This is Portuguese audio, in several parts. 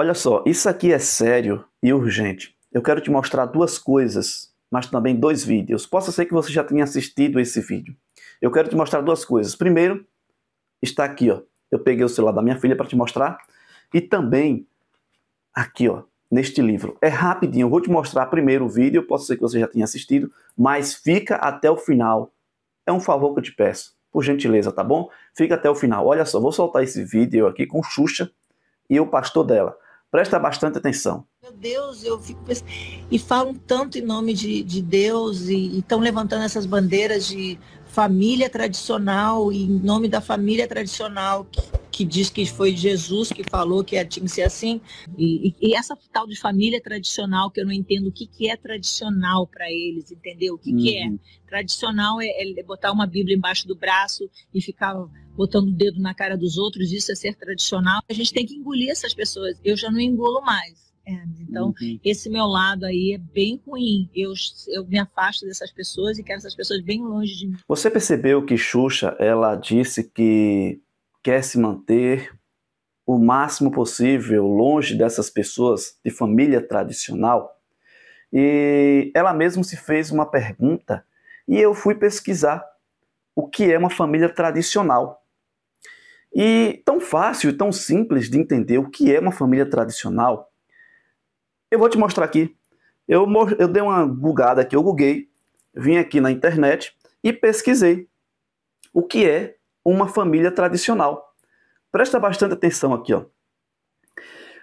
Olha só, isso aqui é sério e urgente. Eu quero te mostrar duas coisas, mas também dois vídeos. Posso ser que você já tenha assistido esse vídeo. Eu quero te mostrar duas coisas. Primeiro, está aqui, ó. Eu peguei o celular da minha filha para te mostrar. E também aqui, ó, neste livro. É rapidinho, eu vou te mostrar primeiro o vídeo, posso ser que você já tenha assistido, mas fica até o final. É um favor que eu te peço, por gentileza, tá bom? Fica até o final. Olha só, vou soltar esse vídeo aqui com Xuxa e o pastor dela. Presta bastante atenção. Meu Deus, eu fico pensando. E falam tanto em nome de, de Deus e estão levantando essas bandeiras de família tradicional e em nome da família tradicional que, que diz que foi Jesus que falou que é, tinha que ser assim. E, e, essa tal de família tradicional que eu não entendo o que, que é tradicional para eles, entendeu? O que, uhum. que é? Uhum. Tradicional é, é botar uma Bíblia embaixo do braço e ficar botando o dedo na cara dos outros, isso é ser tradicional. A gente tem que engolir essas pessoas. Eu já não engulo mais. É, então, uhum. esse meu lado aí é bem ruim. Eu, eu me afasto dessas pessoas e quero essas pessoas bem longe de mim. Você percebeu que Xuxa, ela disse que quer se manter o máximo possível longe dessas pessoas de família tradicional? E ela mesma se fez uma pergunta e eu fui pesquisar o que é uma família tradicional. E tão fácil, tão simples de entender o que é uma família tradicional. Eu vou te mostrar aqui. Eu, eu dei uma bugada aqui, eu buguei, vim aqui na internet e pesquisei o que é uma família tradicional. Presta bastante atenção aqui, ó.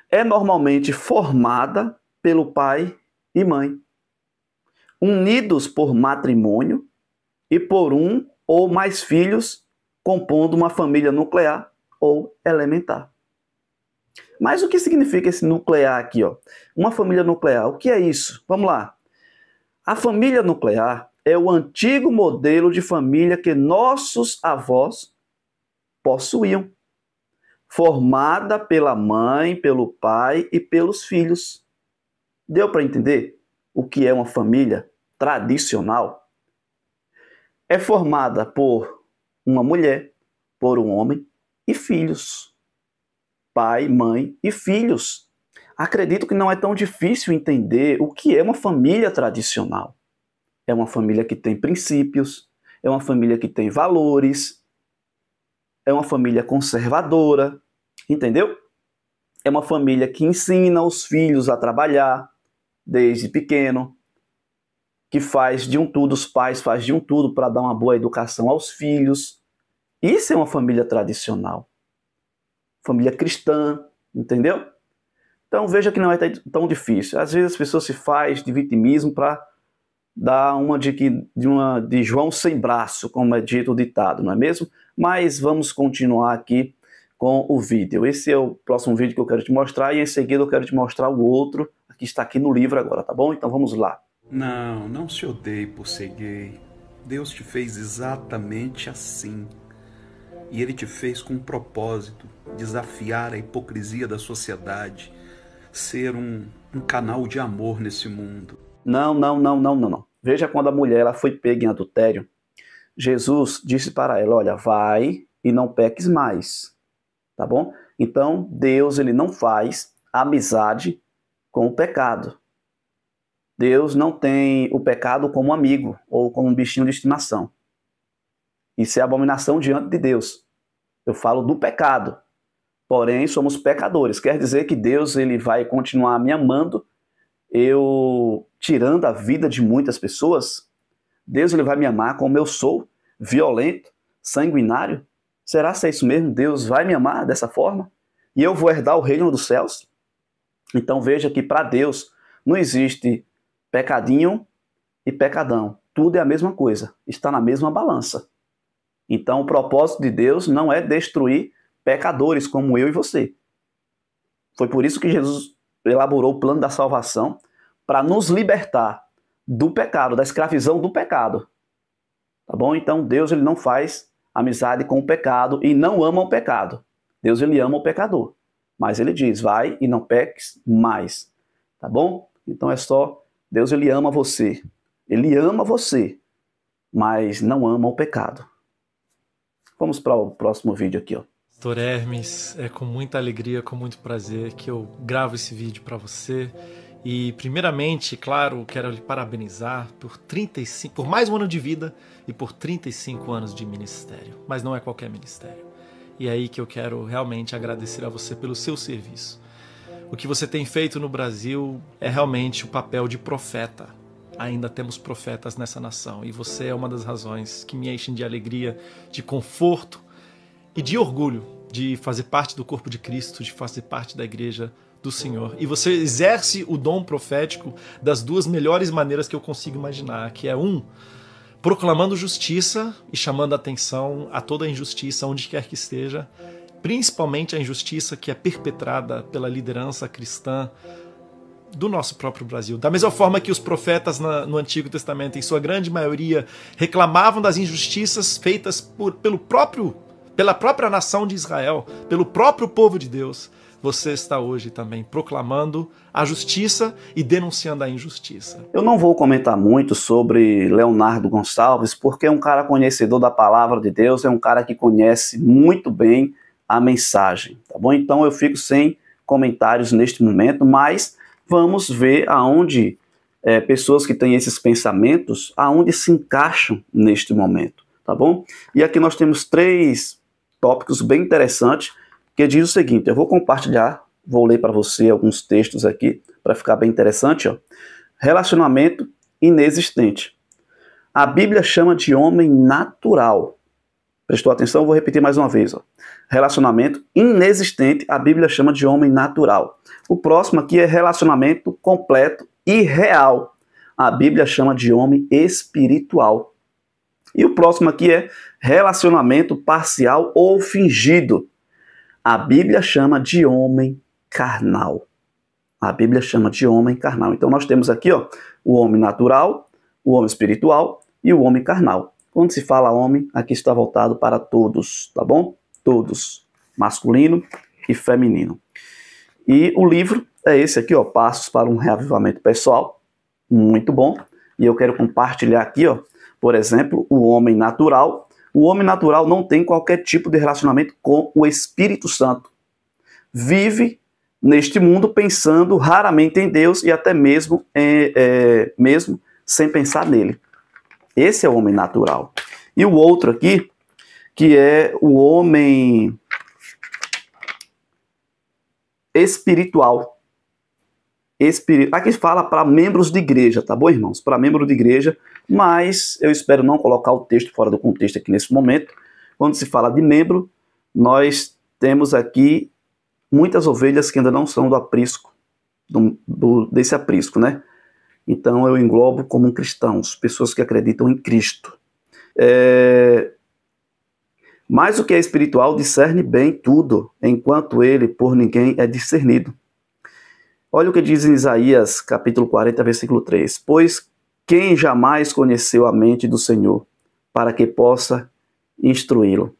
É normalmente formada pelo pai e mãe, unidos por matrimônio e por um ou mais filhos compondo uma família nuclear ou elementar. Mas o que significa esse nuclear aqui? Ó? Uma família nuclear, o que é isso? Vamos lá. A família nuclear é o antigo modelo de família que nossos avós possuíam, formada pela mãe, pelo pai e pelos filhos. Deu para entender o que é uma família tradicional? É formada por uma mulher por um homem e filhos. Pai, mãe e filhos. Acredito que não é tão difícil entender o que é uma família tradicional. É uma família que tem princípios, é uma família que tem valores, é uma família conservadora, entendeu? É uma família que ensina os filhos a trabalhar desde pequeno, que faz de um tudo, os pais faz de um tudo para dar uma boa educação aos filhos. Isso é uma família tradicional. Família cristã, entendeu? Então veja que não é tão difícil. Às vezes as pessoas se faz de vitimismo para dar uma de, que, de uma de João sem braço, como é dito o ditado, não é mesmo? Mas vamos continuar aqui com o vídeo. Esse é o próximo vídeo que eu quero te mostrar e em seguida eu quero te mostrar o outro que está aqui no livro agora, tá bom? Então vamos lá. Não, não se odeie por ser gay. Deus te fez exatamente assim. E Ele te fez com um propósito: desafiar a hipocrisia da sociedade, ser um, um canal de amor nesse mundo. Não, não, não, não, não, não. Veja quando a mulher ela foi pega em adultério. Jesus disse para ela: Olha, vai e não peques mais. Tá bom? Então, Deus ele não faz amizade com o pecado. Deus não tem o pecado como amigo ou como um bichinho de estimação. Isso é abominação diante de Deus. Eu falo do pecado. Porém, somos pecadores. Quer dizer que Deus ele vai continuar me amando, eu tirando a vida de muitas pessoas? Deus ele vai me amar como eu sou, violento, sanguinário? Será se é isso mesmo? Deus vai me amar dessa forma? E eu vou herdar o reino dos céus? Então veja que para Deus não existe Pecadinho e pecadão, tudo é a mesma coisa, está na mesma balança. Então, o propósito de Deus não é destruir pecadores como eu e você. Foi por isso que Jesus elaborou o plano da salvação para nos libertar do pecado, da escravidão do pecado. Tá bom? Então, Deus ele não faz amizade com o pecado e não ama o pecado. Deus ele ama o pecador, mas ele diz: "Vai e não peques mais". Tá bom? Então é só Deus ele ama você. Ele ama você, mas não ama o pecado. Vamos para o próximo vídeo aqui, ó. Pastor Hermes, é com muita alegria, com muito prazer que eu gravo esse vídeo para você. E primeiramente, claro, quero lhe parabenizar por 35, por mais um ano de vida e por 35 anos de ministério. Mas não é qualquer ministério. E é aí que eu quero realmente agradecer a você pelo seu serviço o que você tem feito no Brasil é realmente o papel de profeta. Ainda temos profetas nessa nação e você é uma das razões que me enchem de alegria, de conforto e de orgulho de fazer parte do corpo de Cristo, de fazer parte da igreja do Senhor. E você exerce o dom profético das duas melhores maneiras que eu consigo imaginar, que é um, proclamando justiça e chamando atenção a toda injustiça onde quer que esteja, principalmente a injustiça que é perpetrada pela liderança cristã do nosso próprio Brasil. Da mesma forma que os profetas na, no Antigo Testamento, em sua grande maioria, reclamavam das injustiças feitas por, pelo próprio, pela própria nação de Israel, pelo próprio povo de Deus, você está hoje também proclamando a justiça e denunciando a injustiça. Eu não vou comentar muito sobre Leonardo Gonçalves, porque é um cara conhecedor da palavra de Deus, é um cara que conhece muito bem a mensagem, tá bom? Então eu fico sem comentários neste momento, mas vamos ver aonde é, pessoas que têm esses pensamentos, aonde se encaixam neste momento, tá bom? E aqui nós temos três tópicos bem interessantes que diz o seguinte: eu vou compartilhar, vou ler para você alguns textos aqui para ficar bem interessante, ó. Relacionamento inexistente. A Bíblia chama de homem natural Prestou atenção? Vou repetir mais uma vez. Ó. Relacionamento inexistente, a Bíblia chama de homem natural. O próximo aqui é relacionamento completo e real. A Bíblia chama de homem espiritual. E o próximo aqui é relacionamento parcial ou fingido. A Bíblia chama de homem carnal. A Bíblia chama de homem carnal. Então nós temos aqui ó, o homem natural, o homem espiritual e o homem carnal. Quando se fala homem, aqui está voltado para todos, tá bom? Todos, masculino e feminino. E o livro é esse aqui, ó, Passos para um Reavivamento Pessoal, muito bom. E eu quero compartilhar aqui, ó, por exemplo, o homem natural. O homem natural não tem qualquer tipo de relacionamento com o Espírito Santo. Vive neste mundo pensando raramente em Deus e até mesmo, é, é, mesmo sem pensar nele. Esse é o homem natural. E o outro aqui, que é o homem espiritual. Espiri... Aqui fala para membros de igreja, tá bom, irmãos? Para membro de igreja, mas eu espero não colocar o texto fora do contexto aqui nesse momento. Quando se fala de membro, nós temos aqui muitas ovelhas que ainda não são do aprisco, do, do, desse aprisco, né? Então eu englobo como um cristãos, pessoas que acreditam em Cristo. É... Mas o que é espiritual discerne bem tudo, enquanto ele por ninguém é discernido. Olha o que diz em Isaías, capítulo 40, versículo 3: Pois quem jamais conheceu a mente do Senhor, para que possa instruí-lo?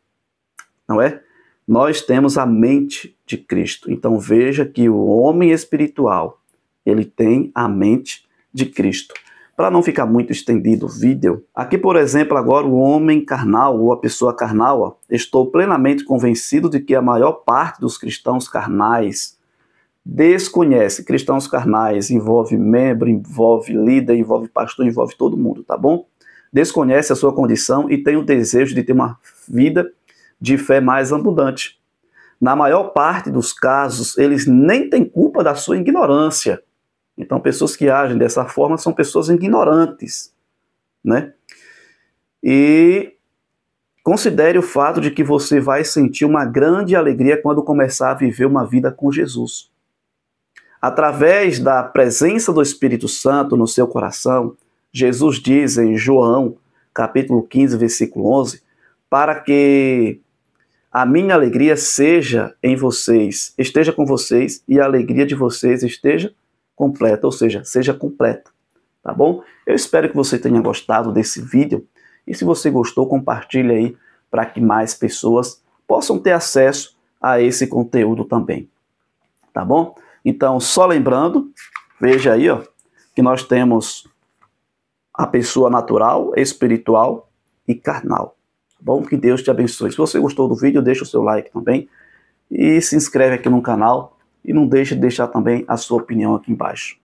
Não é? Nós temos a mente de Cristo. Então veja que o homem espiritual, ele tem a mente de Cristo. Para não ficar muito estendido o vídeo, aqui, por exemplo, agora o homem carnal ou a pessoa carnal, estou plenamente convencido de que a maior parte dos cristãos carnais desconhece. Cristãos carnais envolve membro, envolve líder, envolve pastor, envolve todo mundo, tá bom? Desconhece a sua condição e tem o desejo de ter uma vida de fé mais abundante. Na maior parte dos casos, eles nem têm culpa da sua ignorância então, pessoas que agem dessa forma são pessoas ignorantes, né? E considere o fato de que você vai sentir uma grande alegria quando começar a viver uma vida com Jesus. Através da presença do Espírito Santo no seu coração, Jesus diz em João, capítulo 15, versículo 11, para que a minha alegria seja em vocês, esteja com vocês e a alegria de vocês esteja completa, ou seja, seja completa, tá bom? Eu espero que você tenha gostado desse vídeo e se você gostou, compartilhe aí para que mais pessoas possam ter acesso a esse conteúdo também, tá bom? Então, só lembrando, veja aí, ó, que nós temos a pessoa natural, espiritual e carnal. Tá bom, que Deus te abençoe. Se você gostou do vídeo, deixa o seu like também e se inscreve aqui no canal e não deixe de deixar também a sua opinião aqui embaixo.